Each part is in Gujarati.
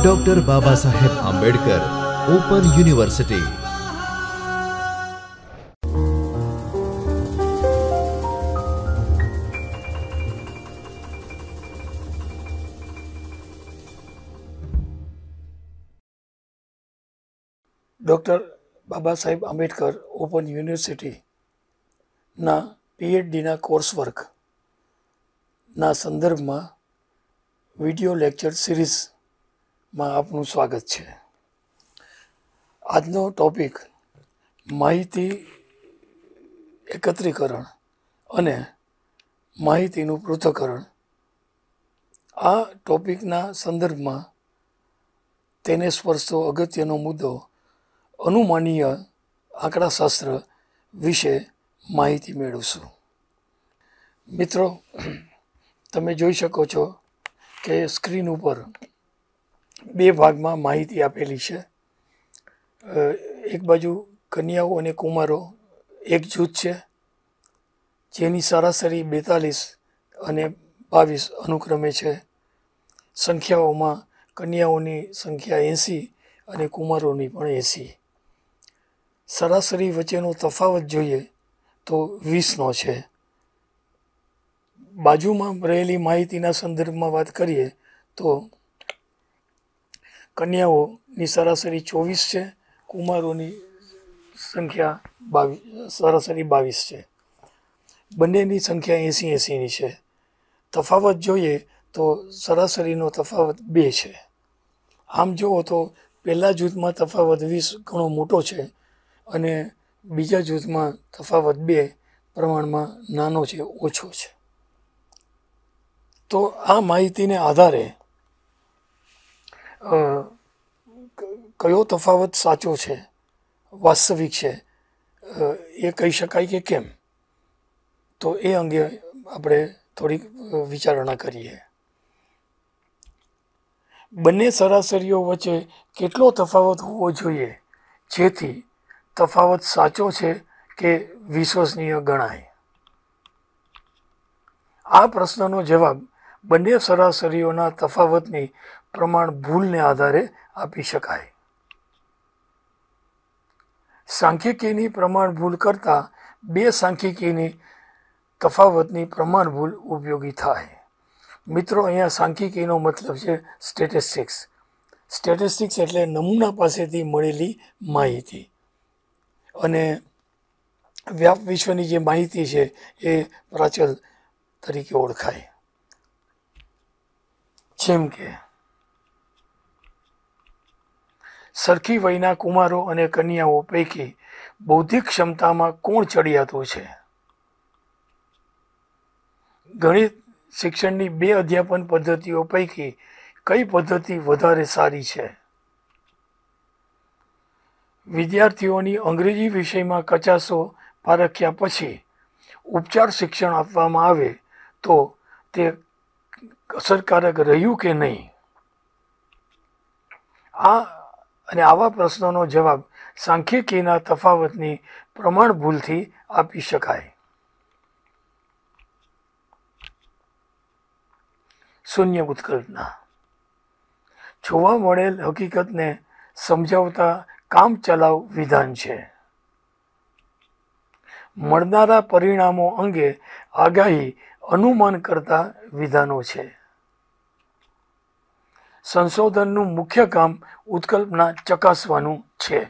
doctor Baba Saheb Ambedkar open university doctor Baba Saheb Ambedkar open યુનિવર્સિટીના પીએચડીના કોર્સ વર્કના સંદર્ભમાં વિડિયો લેક્ચર સિરીઝમાં આપનું સ્વાગત છે આજનો ટોપિક માહિતી એકત્રીકરણ અને માહિતીનું પૃથ્થકરણ આ ટોપિકના સંદર્ભમાં તેને સ્પર્શતો અગત્યનો મુદ્દો અનુમાનીય આંકડાશાસ્ત્ર વિશે માહિતી મેળવશું મિત્રો તમે જોઈ શકો છો કે સ્ક્રીન ઉપર બે ભાગમાં માહિતી આપેલી છે એક બાજુ કન્યાઓ અને કુમારો એક જૂથ છે જેની સરાસરી બેતાલીસ અને બાવીસ અનુક્રમે છે સંખ્યાઓમાં કન્યાઓની સંખ્યા એંસી અને કુમારોની પણ એંસી સરાસરી વચ્ચેનો તફાવત જોઈએ તો વીસનો છે બાજુમાં રહેલી માહિતીના સંદર્ભમાં વાત કરીએ તો કન્યાઓની સરાસરી ચોવીસ છે કુમારોની સંખ્યા બાવીસ સરાસરી બાવીસ છે બંનેની સંખ્યા એંસી એંસીની છે તફાવત જોઈએ તો સરાસરીનો તફાવત બે છે આમ જુઓ તો પહેલાં જૂથમાં તફાવત વીસ ઘણો મોટો છે અને બીજા જૂથમાં તફાવત બે પ્રમાણમાં નાનો છે ઓછો છે તો આ માહિતીને આધારે કયો તફાવત સાચો છે વાસ્તવિક છે એ કહી શકાય કે કેમ તો એ અંગે આપણે થોડીક વિચારણા કરીએ બંને સરાસરીઓ વચ્ચે કેટલો તફાવત હોવો જોઈએ જેથી તફાવત સાચો છે કે વિશ્વસનીય ગણાય આ પ્રશ્નનો જવાબ બંને સરાસરીઓના તફાવતની પ્રમાણ ભૂલને આધારે આપી શકાય સાંખ્યકીની પ્રમાણ ભૂલ કરતાં બે સાંખ્યકીની તફાવતની પ્રમાણ ભૂલ ઉપયોગી થાય મિત્રો અહીંયા સાંખ્યિકીનો મતલબ છે સ્ટેટિસ્ટિક્સ સ્ટેટિસ્ટિક્સ એટલે નમૂના પાસેથી મળેલી માહિતી અને વ્યાપ વિશ્વની જે માહિતી છે એ પ્રાચલ તરીકે ઓળખાય જેમ કે સરખી વયના કુમારો અને કન્યાઓ પૈકી બૌદ્ધિક ક્ષમતામાં કોણ ચડિયાતું છે ગણિત શિક્ષણની બે અધ્યાપન પદ્ધતિઓ પૈકી કઈ પદ્ધતિ વધારે સારી છે વિદ્યાર્થીઓની અંગ્રેજી વિષયમાં કચાસો પારખ્યા પછી ઉપચાર શિક્ષણ આપવામાં આવે તો તે અસરકારક રહ્યું કે નહીં આ અને આવા પ્રશ્નોનો જવાબ સાંખ્યિકીના તફાવતની પ્રમાણ ભૂલથી આપી શકાય શૂન્ય ઉત્કલ્પના જોવા મળેલ હકીકતને સમજાવતા કામ ચલાવ વિધાન છે મળનારા પરિણામો અંગે આગાહી અનુમાન કરતા વિધાનો છે સંશોધનનું મુખ્ય કામ ઉત્કલ્પના ચકાસવાનું છે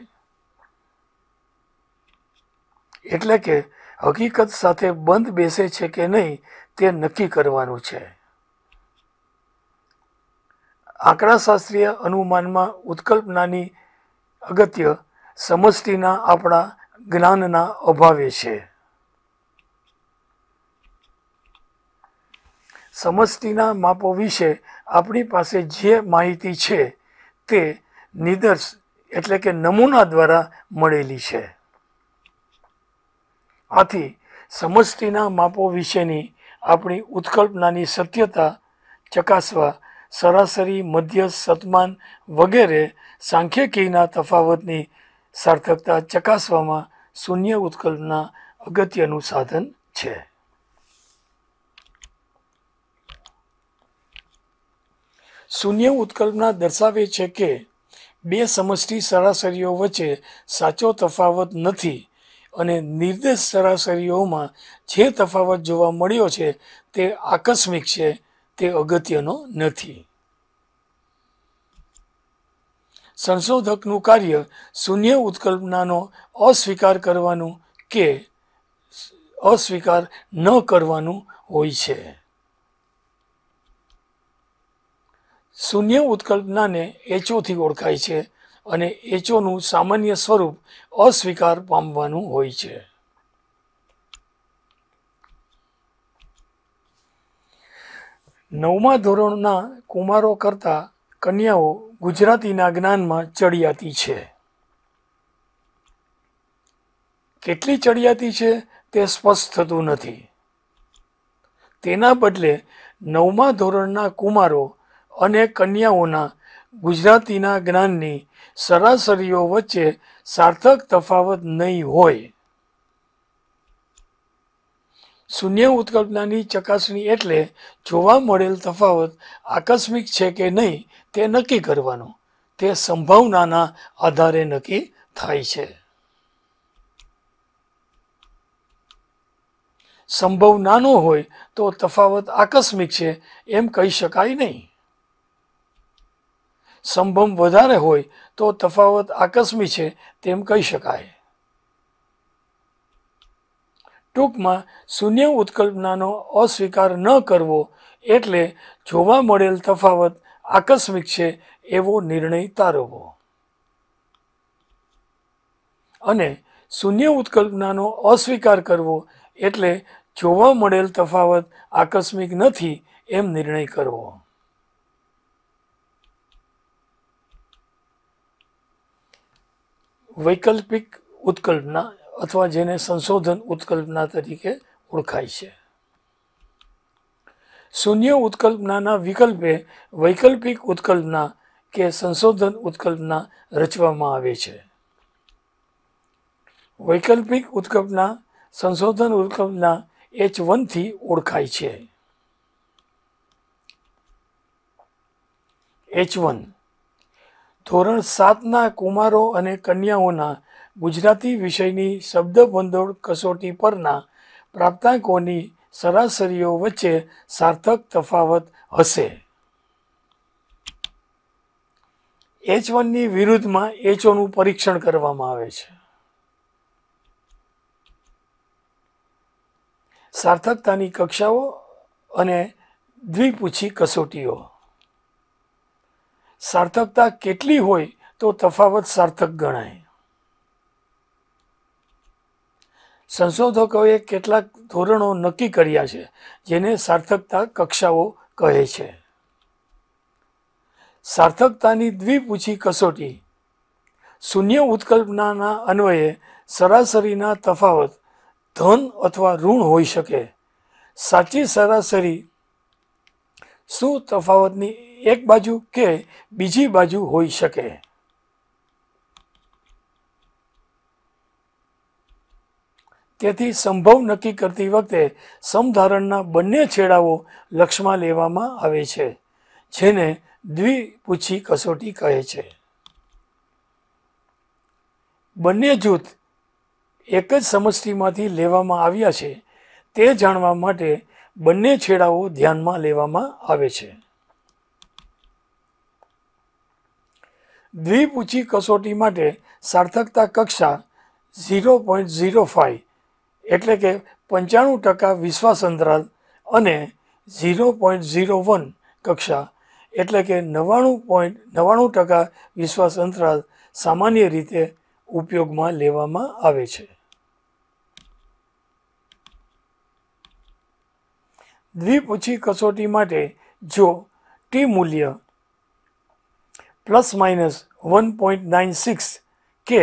એટલે કે હકીકત સાથે બંધ બેસે છે કે નહીં તે નક્કી કરવાનું છે આંકડાશાસ્ત્રીય અનુમાનમાં ઉત્કલ્પનાની અગત્ય સમષ્ટિના આપણા જ્ઞાનના અભાવે છે સમષ્ટિના માપો વિશે આપણી પાસે જે માહિતી છે તે નિદર્શ એટલે કે નમૂના દ્વારા મળેલી છે આથી સમષ્ટિના માપો વિશેની આપણી ઉત્કલ્પનાની સત્યતા ચકાસવા સરાસરી મધ્ય સતમાન વગેરે સાંખ્યિકીના તફાવતની સાર્થકતા ચકાસવામાં શૂન્ય ઉત્કલ્પના અગત્યનું સાધન છે શૂન્ય ઉત્કલ્પના દર્શાવે છે કે બે સમષ્ટિ સરાસરીઓ વચ્ચે સાચો તફાવત નથી અને નિર્દેશ સરાસરીઓમાં જે તફાવત જોવા મળ્યો છે તે આકસ્મિક છે તે અગત્યનો નથી સંશોધકનું કાર્ય શૂન્ય ઉત્કલ્પનાનો અસ્વીકાર કરવાનું કે અસ્વીકાર ન કરવાનું હોય છે શૂન્ય ઉત્કલ્પનાને એચઓથી ઓળખાય છે અને એચોનું સામાન્ય સ્વરૂપ અસ્વીકાર પામવાનું હોય છે નવમા ધોરણના કુમારો કરતાં કન્યાઓ ગુજરાતીના જ્ઞાનમાં ચડિયાતી છે કેટલી ચડિયાતી છે તે સ્પષ્ટ થતું નથી તેના બદલે નવમા ધોરણના કુમારો અને કન્યાઓના ગુજરાતીના જ્ઞાનની સરાસરીઓ વચ્ચે સાર્થક તફાવત નહીં હોય શૂન્ય ઉત્કલ્પનાની ચકાસણી એટલે જોવા મળેલ તફાવત આકસ્મિક છે કે નહીં તે નક્કી કરવાનો તે સંભાવનાના આધારે નક્કી થાય છે સંભવ નાનો હોય તો તફાવત આકસ્મિક છે એમ કહી શકાય નહીં સંભમ વધારે હોય તો તફાવત આકસ્મિક છે તેમ કહી શકાય ટૂંકમાં શૂન્ય ઉત્કલ્પનાનો અસ્વીકાર ન કરવો એટલે જોવા મળેલ તફાવત આકસ્મિક છે એવો નિર્ણય તારવવો અને શૂન્ય ઉત્કલ્પનાનો અસ્વીકાર કરવો એટલે જોવા મળેલ તફાવત આકસ્મિક નથી એમ નિર્ણય કરવો વૈકલ્પિક ઉત્કલ્પના અથવા જેને સંશોધન ઉત્કલ્પના તરીકે ઓળખાય છે શૂન્ય ઉત્કલ્પનાના વિકલ્પે વૈકલ્પિક ઉત્કલ્પના કે સંશોધન ઉત્કલ્પના રચવામાં આવે છે વૈકલ્પિક ઉત્કલ્પના સંશોધન ઉત્કલ્પના એચ વનથી ઓળખાય છે એચ વન ધોરણ સાતના કુમારો અને કન્યાઓના ગુજરાતી વિષયની શબ્દભંડોળ કસોટી પરના પ્રાપ્તાંકોની સરાસરીઓ વચ્ચે સાર્થક તફાવત હશે એચ વનની વિરુદ્ધમાં એચઓનું પરીક્ષણ કરવામાં આવે છે સાર્થકતાની કક્ષાઓ અને દ્વિપુછી કસોટીઓ સાર્થકતા કેટલી હોય તો તફાવત સાર્થક ગણાય સંશોધકોએ કેટલાક ધોરણો નક્કી કર્યા છે જેને સાર્થકતા કક્ષાઓ કહે છે સાર્થકતાની દ્વિપૂછી કસોટી શૂન્ય ઉત્કલ્પનાના અન્વયે સરાસરીના તફાવત ધન અથવા ઋણ હોઈ શકે સાચી સરાસરી શું તફાવતની એક બાજુ કે બીજી બાજુ હોઈ શકે તેથી સંભવ નક્કી કરતી વખતે સમધારણના બંને છેડાઓ લક્ષમાં લેવામાં આવે છે જેને દ્વિપુચ્છી કસોટી કહે છે બંને જૂથ એક જ સમષ્ટિમાંથી લેવામાં આવ્યા છે તે જાણવા માટે બંને છેડાઓ ધ્યાનમાં લેવામાં આવે છે દ્વિપૂછી કસોટી માટે સાર્થકતા કક્ષા ઝીરો પોઈન્ટ ઝીરો ફાઇવ એટલે કે પંચાણું ટકા વિશ્વાસ અંતરાલ અને ઝીરો પોઈન્ટ ઝીરો વન કક્ષા એટલે કે નવ્વાણું પોઈન્ટ નવ્વાણું ટકા વિશ્વાસ અંતરાલ સામાન્ય રીતે ઉપયોગમાં લેવામાં આવે છે દ્વિપુછી કસોટી માટે જો ટી મૂલ્ય plus minus one point nine six કે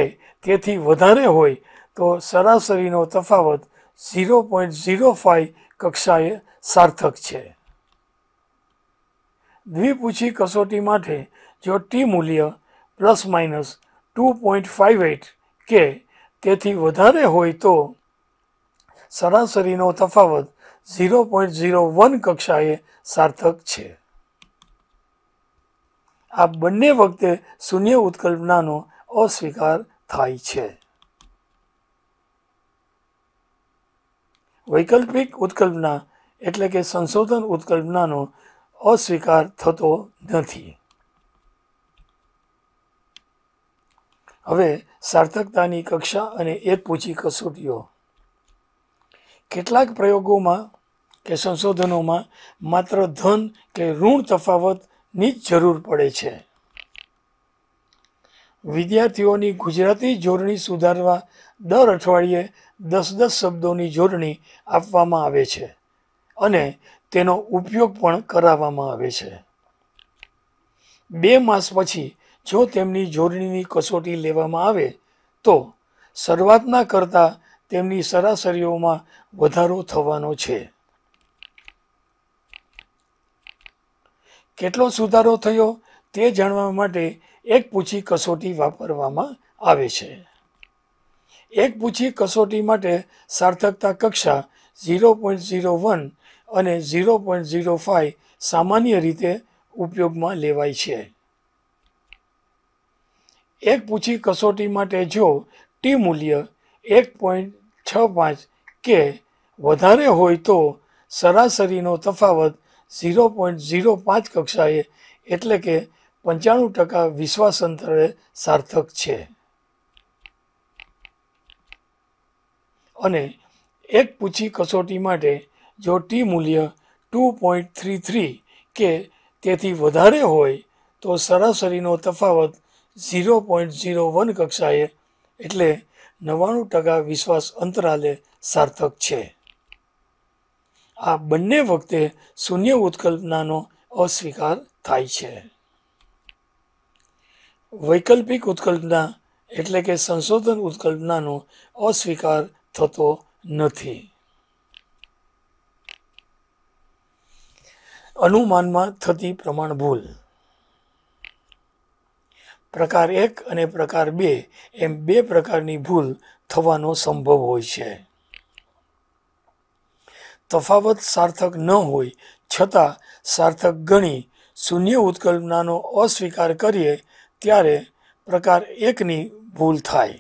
તેથી વધારે હોય તો સરાસરીનો તફાવત ઝીરો પોઈન્ટ ઝીરો ફાઇવ કક્ષાએ સાર્થક છે દ્વિપૂછી કસોટી માટે જો ટી મૂલ્ય plus minus two point five eight કે તેથી વધારે હોય તો સરાસરીનો તફાવત ઝીરો પોઈન્ટ ઝીરો વન કક્ષાએ સાર્થક છે આ બંને વખતે શૂન્ય ઉત્કલ્પનાનો અસ્વીકાર થાય છે વૈકલ્પિક ઉત્કલ્પના એટલે કે સંશોધન ઉત્કલ્પનાનો અસ્વીકાર થતો નથી હવે સાર્થકતાની કક્ષા અને એક પૂછી કસોટીઓ કેટલાક પ્રયોગોમાં કે સંશોધનોમાં માત્ર ધન કે ઋણ તફાવત ની જ જરૂર પડે છે વિદ્યાર્થીઓની ગુજરાતી જોડણી સુધારવા દર અઠવાડિયે દસ દસ શબ્દોની જોડણી આપવામાં આવે છે અને તેનો ઉપયોગ પણ કરાવવામાં આવે છે બે માસ પછી જો તેમની જોડણીની કસોટી લેવામાં આવે તો શરૂઆતના કરતાં તેમની સરાસરીઓમાં વધારો થવાનો છે કેટલો સુધારો થયો તે જાણવા માટે એક પૂછી કસોટી વાપરવામાં આવે છે એક પૂછી કસોટી માટે સાર્થકતા કક્ષા ઝીરો પોઈન્ટ ઝીરો વન અને ઝીરો પોઈન્ટ ઝીરો ફાઇવ સામાન્ય રીતે ઉપયોગમાં લેવાય છે એક પૂછી કસોટી માટે જો ટી મૂલ્ય એક પોઈન્ટ છ પાંચ કે વધારે હોય તો સરાસરીનો તફાવત ઝીરો પોઈન્ટ ઝીરો પાંચ કક્ષાએ એટલે કે પંચાણું ટકા વિશ્વાસ અંતરે સાર્થક છે અને એક પૂછી કસોટી માટે જો ટી મૂલ્ય ટુ પોઈન્ટ થ્રી થ્રી કે તેથી વધારે હોય તો સરાસરીનો તફાવત ઝીરો પોઈન્ટ ઝીરો વન કક્ષાએ એટલે નવ્વાણું ટકા વિશ્વાસ અંતરાલે સાર્થક છે આ બંને વખતે શૂન્ય ઉત્કલ્પનાનો અસ્વીકાર થાય છે વૈકલ્પિક ઉત્કલ્પના એટલે કે સંશોધન ઉત્કલ્પનાનો અસ્વીકાર થતો નથી અનુમાનમાં થતી પ્રમાણ ભૂલ પ્રકાર એક અને પ્રકાર બે એમ બે પ્રકારની ભૂલ થવાનો સંભવ હોય છે તફાવત સાર્થક ન હોય છતાં સાર્થક ગણી શૂન્ય ઉત્કલ્પનાનો અસ્વીકાર કરીએ ત્યારે પ્રકાર એકની ભૂલ થાય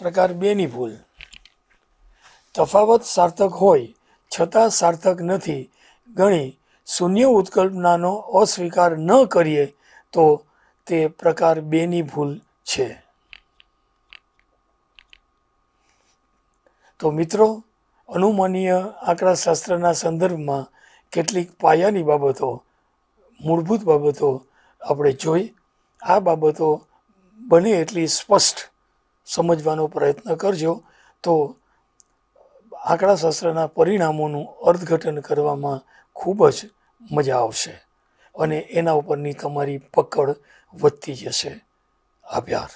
પ્રકાર બેની ભૂલ તફાવત સાર્થક હોય છતાં સાર્થક નથી ગણી શૂન્ય ઉત્કલ્પનાનો અસ્વીકાર ન કરીએ તો તે પ્રકાર બેની ભૂલ છે તો મિત્રો અનુમાનીય આંકડાશાસ્ત્રના સંદર્ભમાં કેટલીક પાયાની બાબતો મૂળભૂત બાબતો આપણે જોઈ આ બાબતો બને એટલી સ્પષ્ટ સમજવાનો પ્રયત્ન કરજો તો આંકડાશાસ્ત્રના પરિણામોનું અર્થઘટન કરવામાં ખૂબ જ મજા આવશે અને એના ઉપરની તમારી પકડ વધતી જશે આભાર